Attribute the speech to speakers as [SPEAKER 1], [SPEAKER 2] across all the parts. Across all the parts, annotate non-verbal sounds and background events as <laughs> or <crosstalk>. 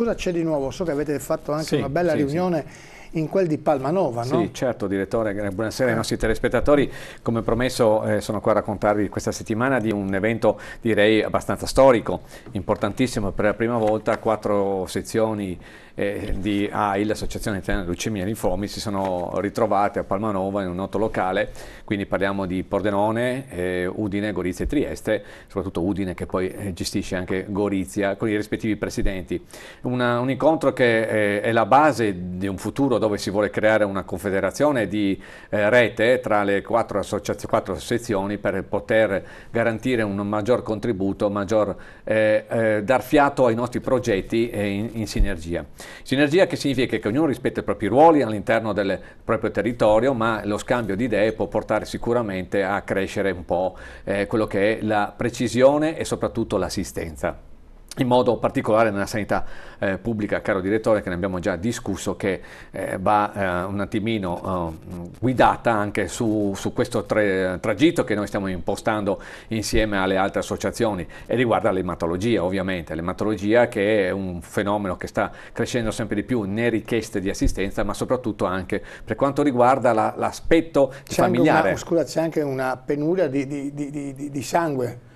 [SPEAKER 1] Cosa c'è di nuovo? So che avete fatto anche sì, una bella sì, riunione. Sì in quel di Palmanova, no? Sì,
[SPEAKER 2] certo, direttore, eh, buonasera ai nostri telespettatori. Come promesso eh, sono qua a raccontarvi questa settimana di un evento direi abbastanza storico, importantissimo per la prima volta, quattro sezioni eh, di AIL, l'Associazione Italiana Leucemia e Linfomi, si sono ritrovate a Palmanova in un noto locale, quindi parliamo di Pordenone, eh, Udine, Gorizia e Trieste, soprattutto Udine che poi eh, gestisce anche Gorizia con i rispettivi presidenti. Una, un incontro che è la base di un futuro dove si vuole creare una confederazione di eh, rete tra le quattro, quattro, sezioni per poter garantire un maggior contributo, maggior, eh, eh, dar fiato ai nostri progetti in, in, sinergia. Sinergia che significa che ognuno rispetta i propri ruoli all'interno del proprio territorio, ma lo scambio di idee può portare sicuramente a crescere un po' eh, quello che è la precisione e soprattutto l'assistenza in modo particolare nella sanità eh, pubblica, caro direttore, che ne abbiamo già discusso, che eh, va eh, un attimino eh, guidata anche su, su questo tre, tragitto che noi stiamo impostando insieme alle altre associazioni e riguarda l'ematologia ovviamente, l'ematologia che è un fenomeno che sta crescendo sempre di più nelle richieste di assistenza, ma soprattutto anche per quanto riguarda la, l'aspetto familiare. Una, scusa,
[SPEAKER 1] c'è anche una penuria di, di, di, di sangue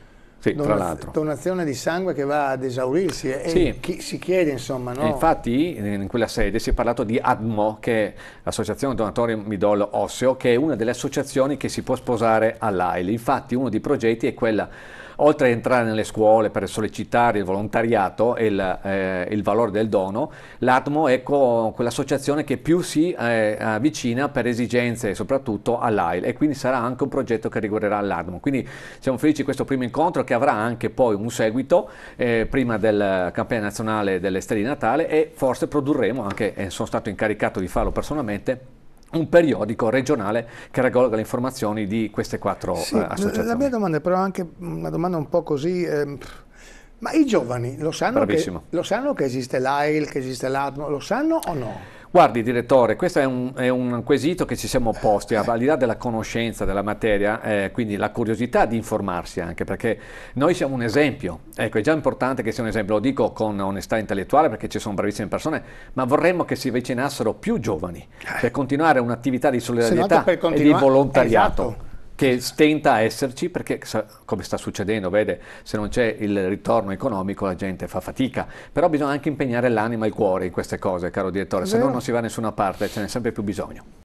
[SPEAKER 2] sì, Dona- tra l'altro.
[SPEAKER 1] Donazione di sangue che va ad esaurirsi e, sì. chi- si chiede insomma. No?
[SPEAKER 2] infatti in quella sede si è parlato di ADMO, che è l'Associazione Donatori Midollo Osseo, che è una delle associazioni che si può sposare all'AIL. Infatti uno dei progetti è quella oltre ad entrare nelle scuole per sollecitare il volontariato e il, eh, il valore del dono, l'ATMO è co- quell'associazione che più si eh, avvicina per esigenze soprattutto all'AIL e quindi sarà anche un progetto che riguarderà l'ATMO. Quindi siamo felici di questo primo incontro che avrà anche poi un seguito eh, prima del campione nazionale delle stelle di Natale e forse produrremo anche, eh, sono stato incaricato di farlo personalmente, un periodico regionale che raccolga le informazioni di queste quattro eh, sì, eh, associazioni. La
[SPEAKER 1] mia domanda è però anche una domanda un po' così... Eh, ma i giovani lo sanno, che, lo sanno che, esiste l'AIL, che esiste l'ATMO, lo sanno o no?
[SPEAKER 2] Guardi direttore, questo è un, è un, quesito che ci siamo posti, <laughs> al di là della conoscenza della materia, eh, quindi la curiosità di informarsi anche, perché noi siamo un esempio, ecco è già importante che sia un esempio, lo dico con onestà intellettuale perché ci sono bravissime persone, ma vorremmo che si avvicinassero più giovani eh. per continuare un'attività di solidarietà e di volontariato. Esatto che stenta a esserci perché, come sta succedendo, vede, se non c'è il ritorno economico la gente fa fatica, però bisogna anche impegnare l'anima e il cuore in queste cose, caro direttore, se no non si va da nessuna parte, ce n'è sempre più bisogno.